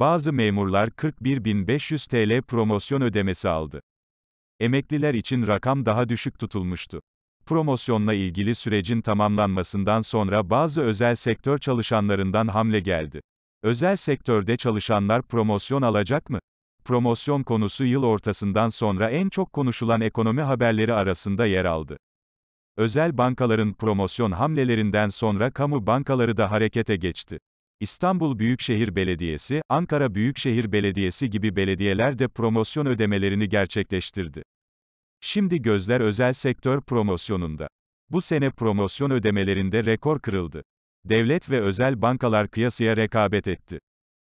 Bazı memurlar 41.500 TL promosyon ödemesi aldı. Emekliler için rakam daha düşük tutulmuştu. Promosyonla ilgili sürecin tamamlanmasından sonra bazı özel sektör çalışanlarından hamle geldi. Özel sektörde çalışanlar promosyon alacak mı? Promosyon konusu yıl ortasından sonra en çok konuşulan ekonomi haberleri arasında yer aldı. Özel bankaların promosyon hamlelerinden sonra kamu bankaları da harekete geçti. İstanbul Büyükşehir Belediyesi, Ankara Büyükşehir Belediyesi gibi belediyeler de promosyon ödemelerini gerçekleştirdi. Şimdi gözler özel sektör promosyonunda. Bu sene promosyon ödemelerinde rekor kırıldı. Devlet ve özel bankalar kıyasıya rekabet etti.